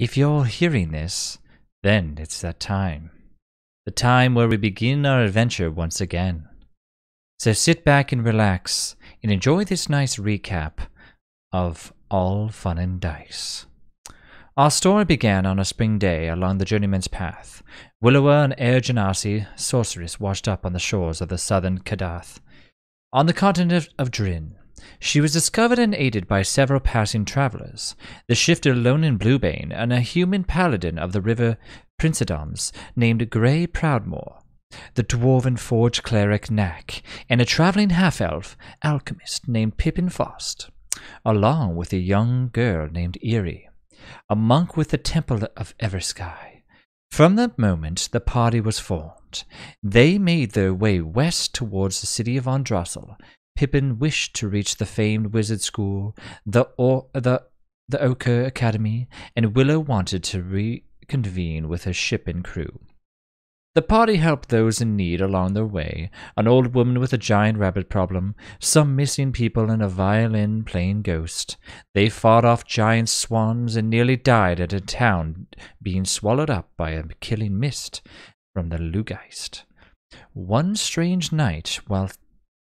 If you're hearing this, then it's that time. The time where we begin our adventure once again. So sit back and relax and enjoy this nice recap of All Fun and Dice. Our story began on a spring day along the journeyman's path. Willowa and Air Genasi, sorceress, washed up on the shores of the southern Kadath, on the continent of Drin. She was discovered and aided by several passing travelers, the shifter Lonin Bluebane and a human paladin of the river Princedoms named Grey Proudmore, the dwarven forge cleric Knack, and a traveling half-elf alchemist named Pippin Fost, along with a young girl named Eerie, a monk with the Temple of Eversky. From that moment, the party was formed. They made their way west towards the city of Andrassel, Pippin wished to reach the famed wizard school, the or, the the Ochre Academy, and Willow wanted to reconvene with her ship and crew. The party helped those in need along their way an old woman with a giant rabbit problem, some missing people, and a violin playing ghost. They fought off giant swans and nearly died at a town being swallowed up by a killing mist from the Lugeist. One strange night, while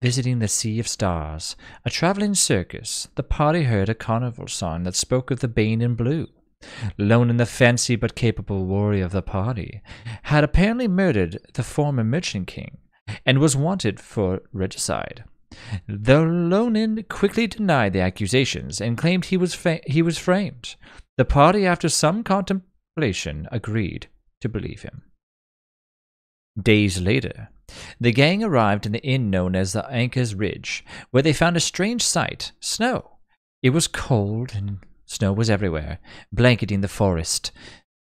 Visiting the Sea of Stars, a traveling circus, the party heard a carnival song that spoke of the Bane in Blue. Lone and the fancy but capable warrior of the party had apparently murdered the former merchant king and was wanted for regicide. Though Lonin quickly denied the accusations and claimed he was, he was framed, the party, after some contemplation, agreed to believe him. Days later, the gang arrived in the inn known as the Anchor's Ridge, where they found a strange sight snow. It was cold, and snow was everywhere, blanketing the forest.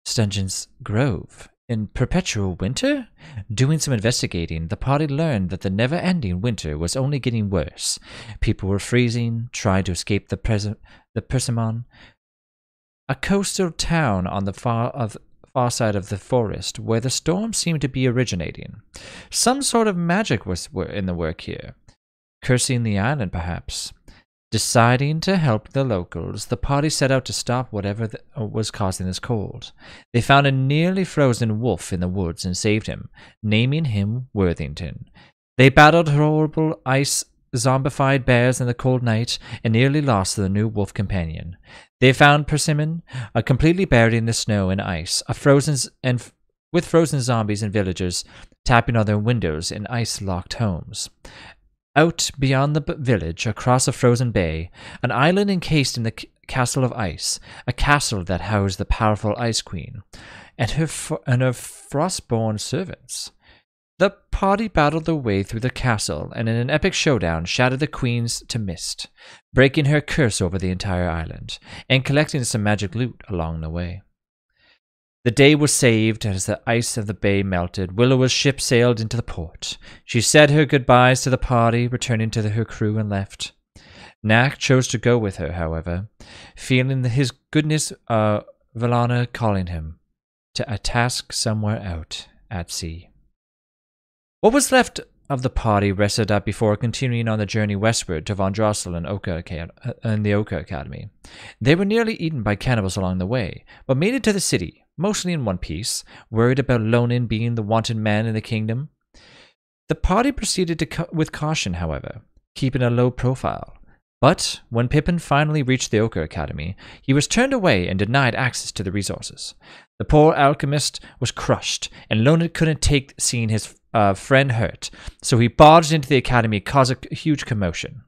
Stungeon's Grove. In perpetual winter? Doing some investigating, the party learned that the never ending winter was only getting worse. People were freezing, trying to escape the, pres- the Persimmon, a coastal town on the far of far side of the forest where the storm seemed to be originating. Some sort of magic was in the work here. Cursing the island, perhaps. Deciding to help the locals, the party set out to stop whatever was causing this cold. They found a nearly frozen wolf in the woods and saved him, naming him Worthington. They battled horrible ice zombified bears in the cold night and nearly lost their new wolf companion. They found Persimmon, uh, completely buried in the snow and ice, a frozen and with frozen zombies and villagers tapping on their windows in ice-locked homes. Out beyond the village, across a frozen bay, an island encased in the castle of ice, a castle that housed the powerful Ice Queen and her and her frostborn servants. The party battled their way through the castle and in an epic showdown shattered the queen's to mist, breaking her curse over the entire island and collecting some magic loot along the way. The day was saved as the ice of the bay melted. Willow's ship sailed into the port. She said her goodbyes to the party, returning to the, her crew, and left. Nak chose to go with her, however, feeling his goodness uh, Valana calling him to a task somewhere out at sea. What was left of the party rested up before continuing on the journey westward to Von Drossel and, Oka, uh, and the Oka Academy. They were nearly eaten by cannibals along the way, but made it to the city, mostly in one piece, worried about Lonin being the wanted man in the kingdom. The party proceeded ca with caution, however, keeping a low profile. But when Pippin finally reached the Oka Academy, he was turned away and denied access to the resources. The poor alchemist was crushed, and Lonin couldn't take seeing his uh, friend hurt, so he barged into the academy, causing a huge commotion.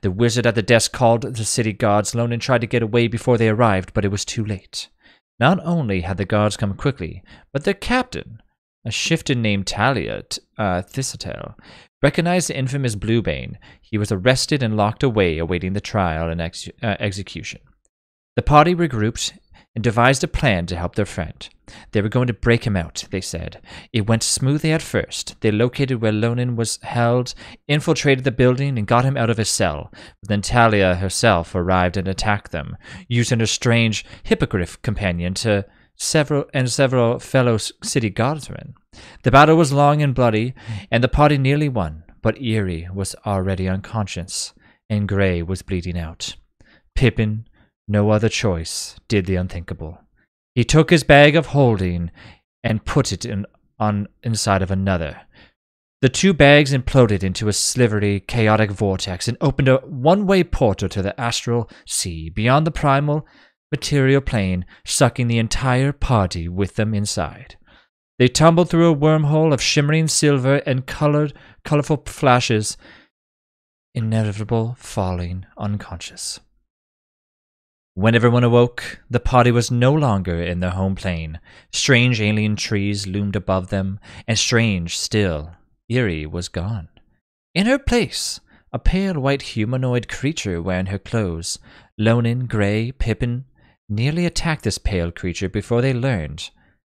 The wizard at the desk called the city guards. and tried to get away before they arrived, but it was too late. Not only had the guards come quickly, but their captain, a shifter named Talia uh, recognized the infamous Bluebane. He was arrested and locked away, awaiting the trial and ex- uh, execution. The party regrouped and devised a plan to help their friend. They were going to break him out, they said. It went smoothly at first. They located where Lonin was held, infiltrated the building, and got him out of his cell. But then Talia herself arrived and attacked them, using her strange hippogriff companion to several and several fellow city guardsmen. The battle was long and bloody, and the party nearly won, but Eerie was already unconscious, and Grey was bleeding out. Pippin no other choice did the unthinkable. He took his bag of holding and put it in, on inside of another. The two bags imploded into a slivery, chaotic vortex and opened a one way portal to the astral sea beyond the primal material plane, sucking the entire party with them inside. They tumbled through a wormhole of shimmering silver and colored, colorful flashes, inevitable falling unconscious. When everyone awoke, the party was no longer in their home plane. Strange alien trees loomed above them, and strange still, Erie was gone. In her place, a pale white humanoid creature wearing her clothes, Lonin, Gray, Pippin, nearly attacked this pale creature before they learned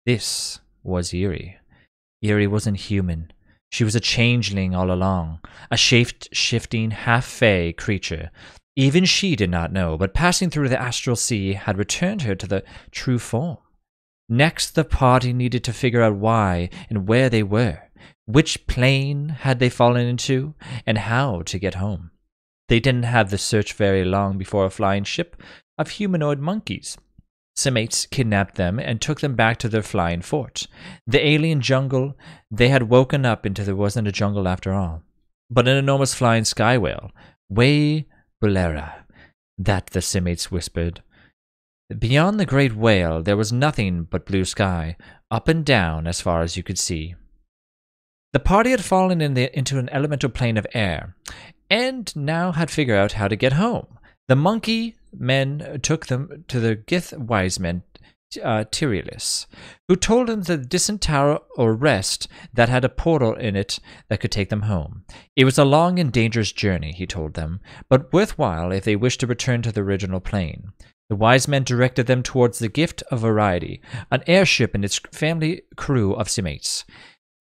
this was Erie. Erie wasn't human. She was a changeling all along, a shift shifting half fey creature even she did not know, but passing through the astral sea had returned her to the true form. Next, the party needed to figure out why and where they were, which plane had they fallen into, and how to get home. They didn't have the search very long before a flying ship of humanoid monkeys. simates, kidnapped them and took them back to their flying fort. The alien jungle, they had woken up into there wasn't a jungle after all, but an enormous flying sky whale, way Bulera, that the Simites whispered. Beyond the great whale there was nothing but blue sky, up and down as far as you could see. The party had fallen in the, into an elemental plane of air, and now had figured out how to get home. The monkey men took them to the Gith wise men uh, who told him the disentower or rest that had a portal in it that could take them home. It was a long and dangerous journey, he told them, but worthwhile if they wished to return to the original plane. The wise men directed them towards the gift of variety, an airship and its family crew of simates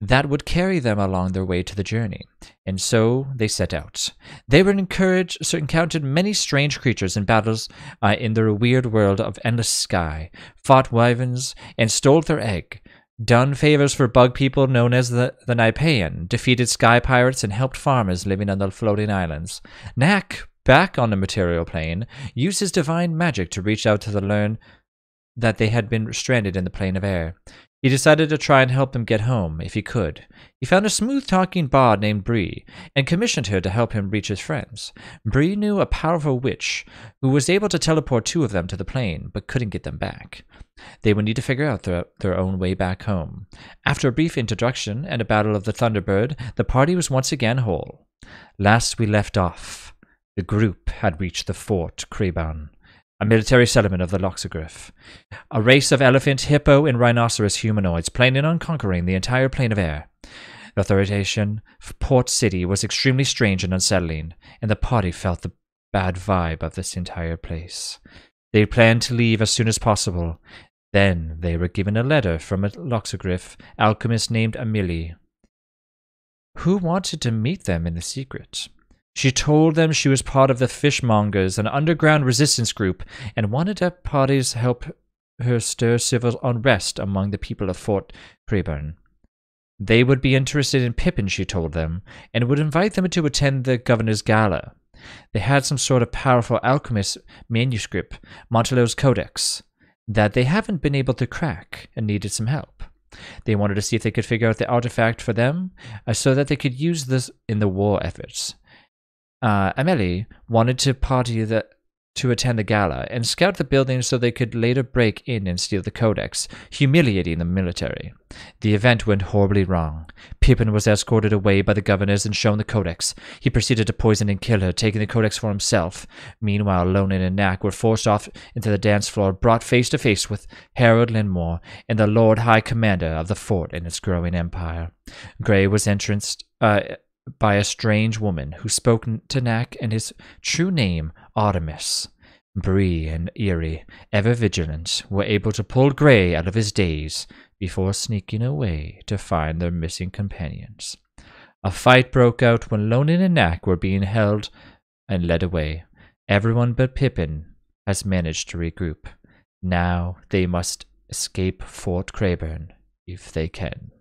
that would carry them along their way to the journey. And so they set out. They were encouraged, so encountered many strange creatures and battles uh, in their weird world of endless sky, fought wyverns, and stole their egg, done favors for bug people known as the, the Nipean, defeated sky pirates, and helped farmers living on the floating islands. Nak, back on the material plane, used his divine magic to reach out to the learn that they had been stranded in the plane of air. He decided to try and help them get home, if he could. He found a smooth talking bard named Bree, and commissioned her to help him reach his friends. Bree knew a powerful witch, who was able to teleport two of them to the plane, but couldn't get them back. They would need to figure out their, their own way back home. After a brief introduction and a battle of the Thunderbird, the party was once again whole. Last we left off, the group had reached the fort Kreban a military settlement of the Loxagriff. A race of elephant, hippo, and rhinoceros humanoids planning on conquering the entire plane of air. The authorization for port city was extremely strange and unsettling, and the party felt the bad vibe of this entire place. They planned to leave as soon as possible. Then they were given a letter from a Loxagriff alchemist named Amelie, who wanted to meet them in the secret. She told them she was part of the Fishmongers, an underground resistance group, and wanted her parties help her stir civil unrest among the people of Fort Preburn. They would be interested in Pippin, she told them, and would invite them to attend the governor's gala. They had some sort of powerful alchemist manuscript, Montelot's Codex, that they haven't been able to crack and needed some help. They wanted to see if they could figure out the artifact for them uh, so that they could use this in the war efforts uh, Amelie wanted to party the, to attend the gala and scout the building so they could later break in and steal the codex, humiliating the military. The event went horribly wrong. Pippin was escorted away by the governors and shown the codex. He proceeded to poison and kill her, taking the codex for himself. Meanwhile, Lonin and Knack were forced off into the dance floor, brought face to face with Harold Linmore and the Lord High Commander of the fort and its growing empire. Grey was entranced. Uh, by a strange woman who spoke to Nack in his true name, Artemis. Bree and Eerie, ever vigilant, were able to pull Grey out of his daze before sneaking away to find their missing companions. A fight broke out when Lonin and Nack were being held and led away. Everyone but Pippin has managed to regroup. Now they must escape Fort Crayburn if they can.